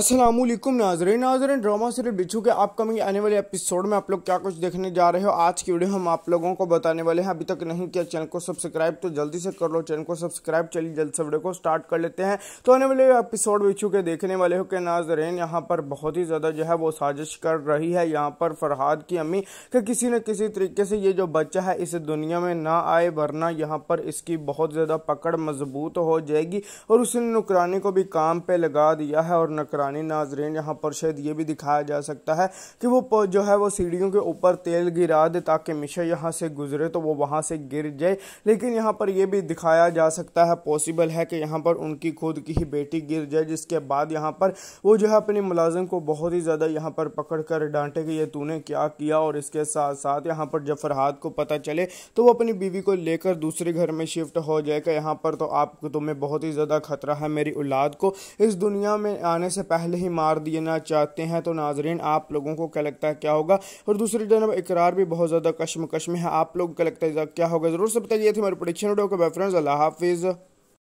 असलम नाजरन नाजरन drama serial Bichhoo के अपकमिंग आने वाले एपिसोड में आप लोग क्या कुछ देखने जा रहे हो आज की वीडियो हम आप लोगों को बताने वाले हैं अभी तक नहीं किया चैनल को सब्सक्राइब तो जल्दी से कर लो चैनल को सब्सक्राइब चलिए जल्द से वीडियो को स्टार्ट कर लेते हैं तो आने वाले एपिसोड बिच्छू के देखने वाले हो कि नाजरन यहाँ पर बहुत ही ज़्यादा जो है वो साजिश कर रही है यहाँ पर फरहाद की अम्मी कि किसी न किसी तरीके से ये जो बच्चा है इस दुनिया में ना आए वरना यहाँ पर इसकी बहुत ज़्यादा पकड़ मजबूत हो जाएगी और उसने नुकरानी को भी काम पर लगा दिया है और नकरानी पुराने नाजरेन यहाँ पर शायद ये भी दिखाया जा सकता है कि वो जो है वो सीढ़ियों के ऊपर तेल गिरा दे ताकि मिशा यहाँ से गुजरे तो वो वहाँ से गिर जाए लेकिन यहाँ पर यह भी दिखाया जा सकता है पॉसिबल है कि यहाँ पर उनकी खुद की ही बेटी गिर जाए जिसके बाद यहाँ पर वो जो है अपने मुलाजिम को बहुत ही ज़्यादा यहाँ पर पकड़ कर डांटे कि ये तूने क्या किया और इसके साथ साथ यहाँ पर जब फरहाद को पता चले तो वो अपनी बीवी को लेकर दूसरे घर में शिफ्ट हो जाएगा यहाँ पर तो आप तुम्हें बहुत ही ज़्यादा खतरा है मेरी औलाद को इस दुनिया में आने से पहले ही मार देना चाहते हैं तो नाजरीन आप लोगों को क्या लगता है क्या होगा और दूसरी जानब इकरार भी बहुत ज़्यादा कशमकश में है आप लोग क्या लगता है क्या होगा ज़रूर से बताइए थी हमारी प्रोडिक्शन वीडियो के बेफ्रेंड्स अल्लाह हाफिज़